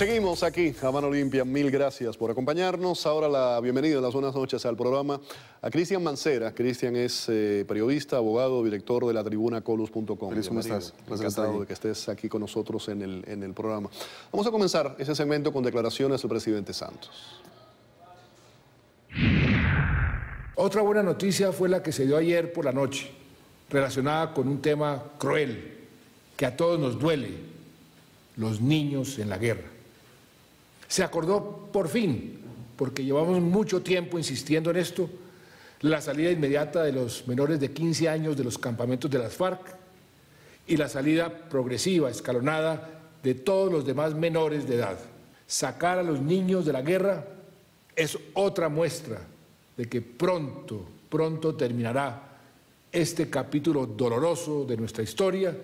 Seguimos aquí, a mano Mil gracias por acompañarnos. Ahora la bienvenida en las buenas noches al programa a Cristian Mancera. Cristian es eh, periodista, abogado, director de la tribuna colus.com. ¿Cómo estás? Encantado de que estés aquí con nosotros en el, en el programa. Vamos a comenzar ese segmento con declaraciones del presidente Santos. Otra buena noticia fue la que se dio ayer por la noche, relacionada con un tema cruel que a todos nos duele, los niños en la guerra. Se acordó por fin, porque llevamos mucho tiempo insistiendo en esto, la salida inmediata de los menores de 15 años de los campamentos de las FARC y la salida progresiva, escalonada, de todos los demás menores de edad. Sacar a los niños de la guerra es otra muestra de que pronto, pronto terminará este capítulo doloroso de nuestra historia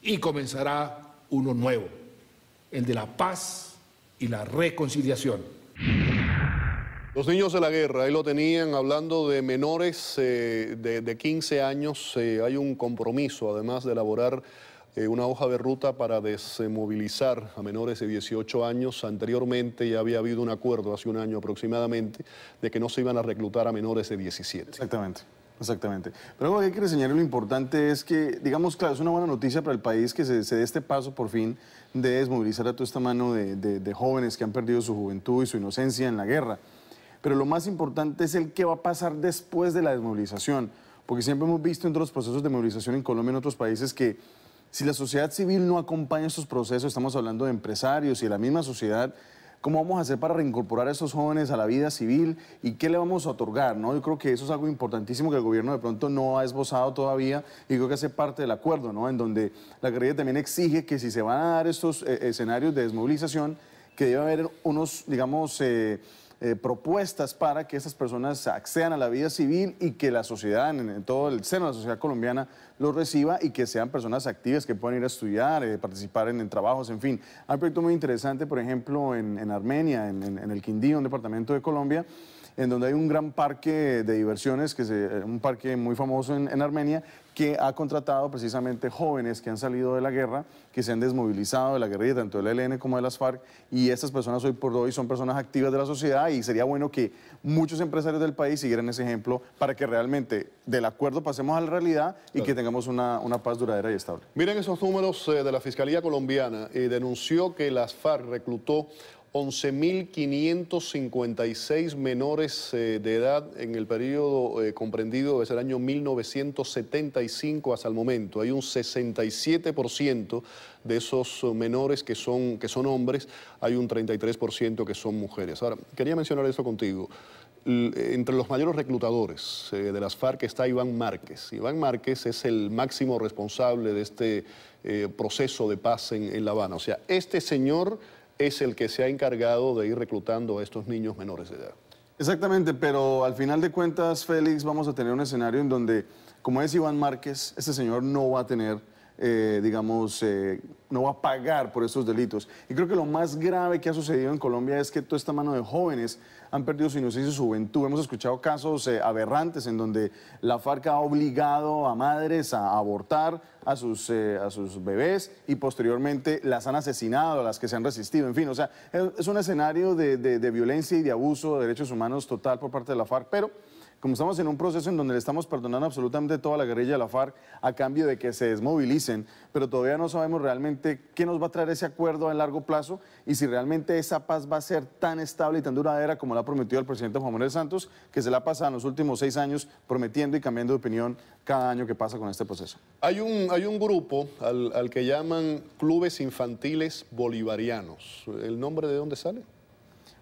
y comenzará uno nuevo, el de la paz y la reconciliación. Los niños de la guerra, ahí lo tenían, hablando de menores eh, de, 15 años, eh, hay un compromiso además de elaborar eh, una hoja de ruta para desmovilizar a menores de 18 años. Anteriormente ya había habido un acuerdo, hace un año aproximadamente, de que no se iban a reclutar a menores de 17. Exactamente. Exactamente. Pero algo que hay que reseñar lo importante es que, digamos, claro, es una buena noticia para el país que se, dé este paso por fin de desmovilizar a toda esta mano de, jóvenes que han perdido su juventud y su inocencia en la guerra. Pero lo más importante es el que va a pasar después de la desmovilización, porque siempre hemos visto en los procesos de movilización en Colombia y en otros países que si la sociedad civil no acompaña estos procesos, estamos hablando de empresarios y de la misma sociedad, ¿Cómo vamos a hacer para reincorporar a esos jóvenes a la vida civil y qué le vamos a otorgar? ¿no? Yo creo que eso es algo importantísimo que el gobierno de pronto no ha esbozado todavía y creo que hace parte del acuerdo, ¿no? en donde la guerrilla también exige que si se van a dar estos eh, escenarios de desmovilización, que debe haber unos, digamos, eh, eh, propuestas para que esas personas accedan a la vida civil y que la sociedad, en, todo el seno de la sociedad colombiana, los reciba y que sean personas activas que puedan ir a estudiar, eh, participar en, trabajos, en fin. Hay un proyecto muy interesante, por ejemplo, en, en Armenia, en el Quindío, un departamento de Colombia, en donde hay un gran parque de diversiones, que es eh, un parque muy famoso en, Armenia, que ha contratado precisamente jóvenes que han salido de la guerra, que se han desmovilizado de la guerrilla, tanto del ELN como de las FARC, y estas personas hoy por hoy son personas activas de la sociedad y sería bueno que muchos empresarios del país siguieran ese ejemplo para que realmente del acuerdo pasemos a la realidad y que tengamos una, paz duradera y estable. Miren esos números eh, de la Fiscalía Colombiana, y denunció que las FARC reclutó 11.556 menores eh, de edad en el periodo eh, comprendido desde el año 1975 hasta el momento. Hay un 67% de esos menores que son, que son hombres, hay un 33% que son mujeres. Ahora, quería mencionar esto contigo. Entre los mayores reclutadores eh, de las FARC está Iván Márquez. Iván Márquez es el máximo responsable de este proceso de paz en, en La Habana. O sea, este señor es el que se ha encargado de ir reclutando a estos niños menores de edad. Exactamente, pero al final de cuentas, Félix, vamos a tener un escenario en donde, como es Iván Márquez, este señor no va a tener eh, digamos, eh, no va a pagar por estos delitos. Y creo que lo más grave que ha sucedido en Colombia es que toda esta mano de jóvenes han perdido su inocencia y su juventud. Hemos escuchado casos eh, aberrantes en donde la FARC ha obligado a madres a abortar a sus, bebés y posteriormente las han asesinado, a las que se han resistido. En fin, o sea, es un escenario de, de violencia y de abuso de derechos humanos total por parte de la FARC, pero como estamos en un proceso en donde le estamos perdonando absolutamente toda la guerrilla de la FARC a cambio de que se desmovilicen, pero todavía no sabemos realmente qué nos va a traer ese acuerdo a largo plazo y si realmente esa paz va a ser tan estable y tan duradera como la ha prometido el presidente Juan Manuel Santos, que se la ha pasado en los últimos seis años prometiendo y cambiando de opinión cada año que pasa con este proceso. Hay un, hay un grupo al que llaman clubes infantiles bolivarianos. ¿El nombre de dónde sale?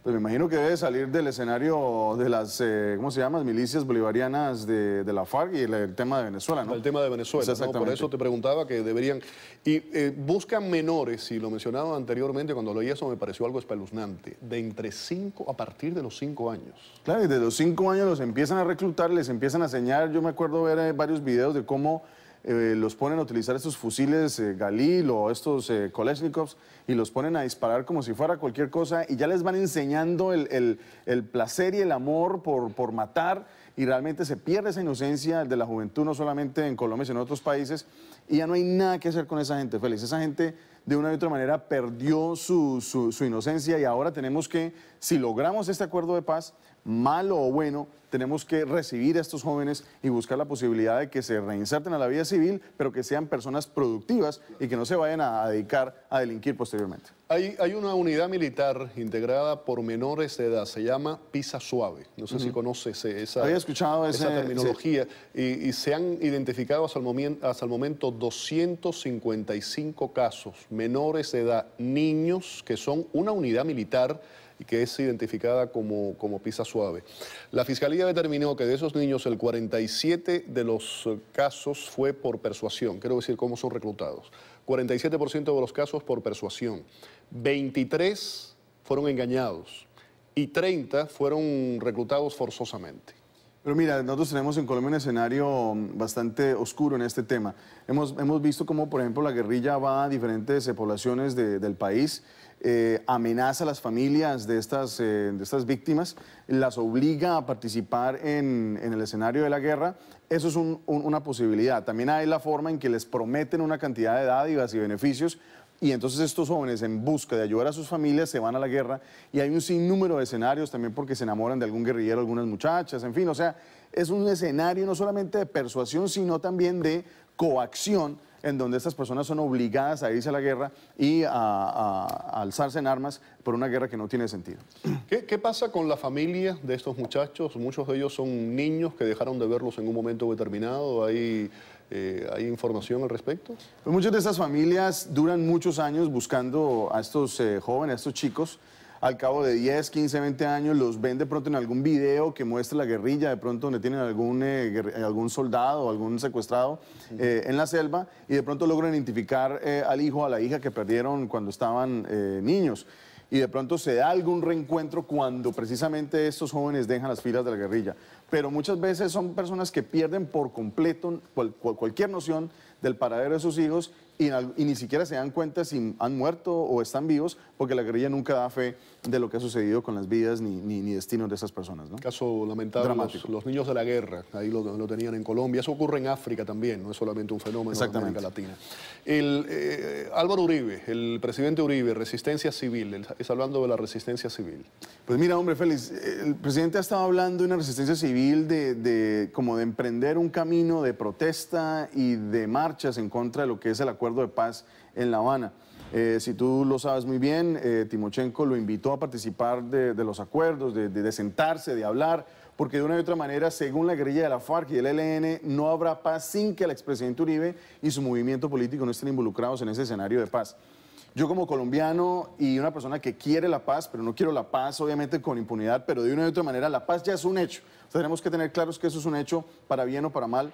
Pues me imagino que debe salir del escenario de las, eh, ¿cómo se llama? Milicias bolivarianas de, de la FARC y el, tema de Venezuela, ¿no? El tema de Venezuela, Por eso te preguntaba que deberían... Y eh, buscan menores, y lo mencionaba anteriormente, cuando leí eso me pareció algo espeluznante, de entre cinco, a partir de los cinco años. Claro, y de los cinco años los empiezan a reclutar, les empiezan a enseñar. Yo me acuerdo ver eh, varios videos de cómo eh, los ponen a utilizar estos fusiles eh, Galil o estos eh, Kolesnikovs y los ponen a disparar como si fuera cualquier cosa y ya les van enseñando el, placer y el amor por, por matar y realmente se pierde esa inocencia de la juventud, no solamente en Colombia, sino en otros países, y ya no hay nada que hacer con esa gente, feliz Esa gente de una u otra manera perdió su, inocencia y ahora tenemos que, si logramos este acuerdo de paz, malo o bueno, tenemos que recibir a estos jóvenes y buscar la posibilidad de que se reinserten a la vida civil, pero que sean personas productivas y que no se vayan a dedicar a delinquir posteriormente. Hay, una unidad militar integrada por menores de edad, se llama Pisa Suave. No sé si conoces esa, terminología. Y, se han identificado hasta el, momento 255 casos, menores de edad, niños, que son una unidad militar y que es identificada como, Pisa suave. La Fiscalía determinó que de esos niños el 47 de los casos fue por persuasión, quiero decir cómo son reclutados. 47% de los casos por persuasión. 23 fueron engañados y 30 fueron reclutados forzosamente. Pero mira, nosotros tenemos en Colombia un escenario bastante oscuro en este tema. Hemos, hemos visto cómo, por ejemplo, la guerrilla va a diferentes eh, poblaciones del país, eh, amenaza a las familias de estas, eh, de estas víctimas, las obliga a participar en, el escenario de la guerra. Eso es una posibilidad. También hay la forma en que les prometen una cantidad de dádivas y beneficios y entonces estos jóvenes en busca de ayudar a sus familias se van a la guerra y hay un sinnúmero de escenarios también porque se enamoran de algún guerrillero, algunas muchachas, en fin, o sea, es un escenario no solamente de persuasión, sino también de coacción en donde estas personas son obligadas a irse a la guerra y a, alzarse en armas por una guerra que no tiene sentido. ¿Qué, pasa con la familia de estos muchachos? Muchos de ellos son niños que dejaron de verlos en un momento determinado. ¿Hay, eh, información al respecto? muchas de estas familias duran muchos años buscando a estos eh, jóvenes, a estos chicos al cabo de 10, 15, 20 años los ven de pronto en algún video que muestra la guerrilla, de pronto donde tienen algún, eh, algún soldado, algún secuestrado eh, en la selva y de pronto logran identificar eh, al hijo, a la hija que perdieron cuando estaban niños y de pronto se da algún reencuentro cuando precisamente estos jóvenes dejan las filas de la guerrilla pero muchas veces son personas que pierden por completo cualquier noción del paradero de sus hijos y, ni siquiera se dan cuenta si han muerto o están vivos, porque la guerrilla nunca da fe de lo que ha sucedido con las vidas ni, ni, destinos de esas personas. Caso lamentable, los, los, niños de la guerra, ahí lo, lo, tenían en Colombia, eso ocurre en África también, no es solamente un fenómeno en América Latina. El, eh, Álvaro Uribe, el presidente Uribe, resistencia civil, es hablando de la resistencia civil. Pues mira, hombre, Félix, el presidente ha estado hablando de una resistencia civil de, como de emprender un camino de protesta y de marchas en contra de lo que es el acuerdo de paz en La Habana. Eh, si tú lo sabes muy bien, eh, Timochenko lo invitó a participar de, los acuerdos, de, de, sentarse, de hablar, porque de una u otra manera, según la guerrilla de la FARC y el ELN, no habrá paz sin que el expresidente Uribe y su movimiento político no estén involucrados en ese escenario de paz. Yo como colombiano y una persona que quiere la paz, pero no quiero la paz obviamente con impunidad, pero de una u otra manera la paz ya es un hecho. tenemos que tener claros que eso es un hecho para bien o para mal.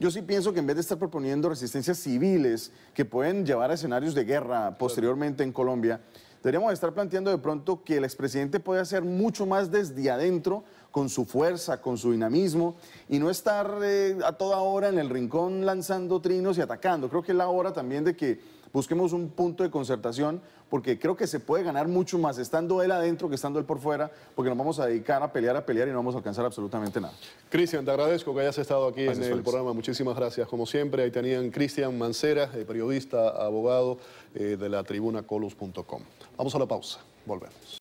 Yo sí pienso que en vez de estar proponiendo resistencias civiles que pueden llevar a escenarios de guerra posteriormente en Colombia, deberíamos estar planteando de pronto que el expresidente puede hacer mucho más desde adentro con su fuerza, con su dinamismo y no estar eh, a toda hora en el rincón lanzando trinos y atacando. Creo que es la hora también de que busquemos un punto de concertación, porque creo que se puede ganar mucho más estando él adentro que estando él por fuera, porque nos vamos a dedicar a pelear, a pelear y no vamos a alcanzar absolutamente nada. Cristian, te agradezco que hayas estado aquí en el programa. Muchísimas gracias. Como siempre, ahí tenían Cristian Mancera, eh, periodista, abogado eh, de la tribuna Vamos a la pausa. Volvemos.